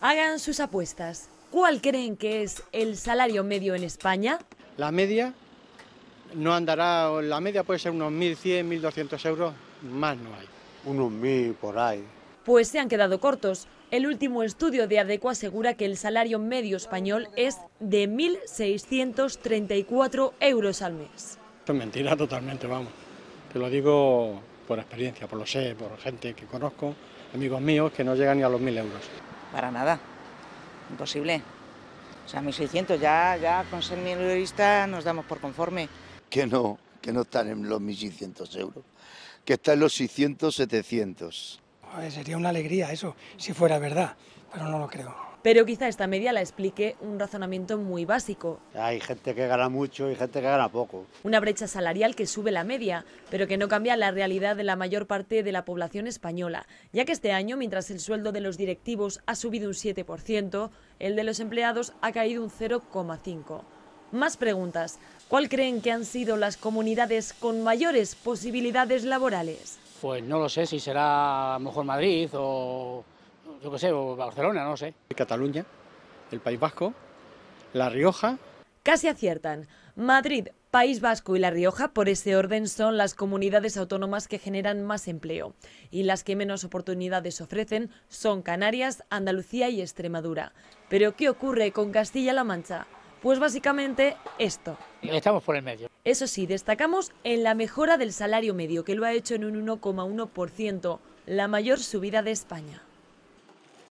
Hagan sus apuestas. ¿Cuál creen que es el salario medio en España? La media no andará, la media puede ser unos 1.100, 1.200 euros, más no hay. Unos 1.000 por ahí. Pues se han quedado cortos. El último estudio de ADECO asegura que el salario medio español es de 1.634 euros al mes. Es mentira totalmente, vamos. Te lo digo por experiencia, por lo sé, por gente que conozco, amigos míos que no llegan ni a los 1.000 euros para nada, imposible. O sea, 1.600 ya, ya con ser minorista nos damos por conforme. Que no, que no están en los 1.600 euros, que están en los 600, 700. sería una alegría eso, si fuera verdad, pero no lo creo pero quizá esta media la explique un razonamiento muy básico. Hay gente que gana mucho y gente que gana poco. Una brecha salarial que sube la media, pero que no cambia la realidad de la mayor parte de la población española, ya que este año, mientras el sueldo de los directivos ha subido un 7%, el de los empleados ha caído un 0,5%. Más preguntas. ¿Cuál creen que han sido las comunidades con mayores posibilidades laborales? Pues no lo sé si será mejor Madrid o yo qué sé, Barcelona, no sé. Cataluña, el País Vasco, La Rioja. Casi aciertan. Madrid, País Vasco y La Rioja, por ese orden, son las comunidades autónomas que generan más empleo y las que menos oportunidades ofrecen son Canarias, Andalucía y Extremadura. Pero ¿qué ocurre con Castilla-La Mancha? Pues básicamente esto. Estamos por el medio. Eso sí, destacamos en la mejora del salario medio, que lo ha hecho en un 1,1%, la mayor subida de España.